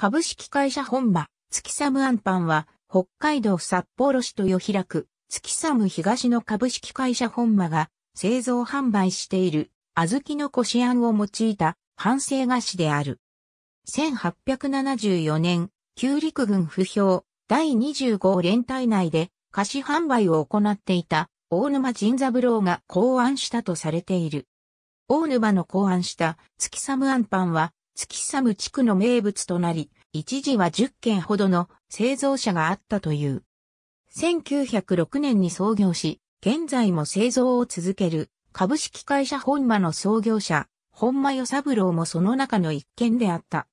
株式会社本場、月寒アンパンは、北海道札幌市豊平区、月寒東の株式会社本馬が製造販売している、小豆のこしあんを用いた、反省菓子である。1874年、旧陸軍不評、第25連隊内で、菓子販売を行っていた、大沼神三郎が考案したとされている。大沼の考案した月寒アンパンは、月寒地区の名物となり、一時は10件ほどの製造者があったという。1906年に創業し、現在も製造を続ける株式会社本間の創業者、本間与三郎もその中の一件であった。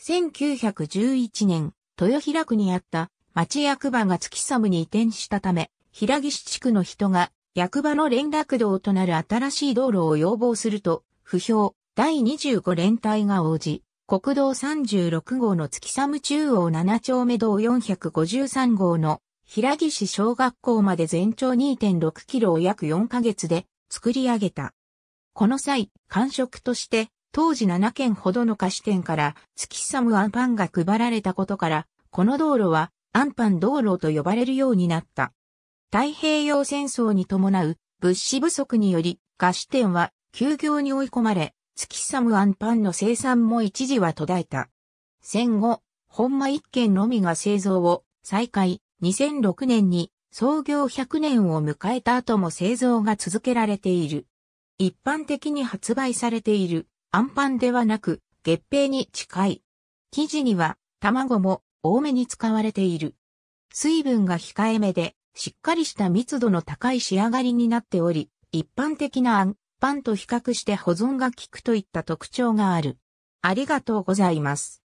1911年、豊平区にあった町役場が月寒に移転したため、平岸地区の人が役場の連絡道となる新しい道路を要望すると、不評、第25連隊が応じ、国道36号の月寒中央7丁目道453号の平岸市小学校まで全長2.6キロを約4ヶ月で作り上げた。この際、官食として当時7件ほどの菓子店から月寒アンパンが配られたことから、この道路はアンパン道路と呼ばれるようになった。太平洋戦争に伴う物資不足により菓子店は休業に追い込まれ、月サムアンパンの生産も一時は途絶えた。戦後、本間一軒のみが製造を再開、2006年に創業100年を迎えた後も製造が続けられている。一般的に発売されているアンパンではなく月餅に近い。生地には卵も多めに使われている。水分が控えめでしっかりした密度の高い仕上がりになっており、一般的なあん般と比較して保存が効くといった特徴がある。ありがとうございます。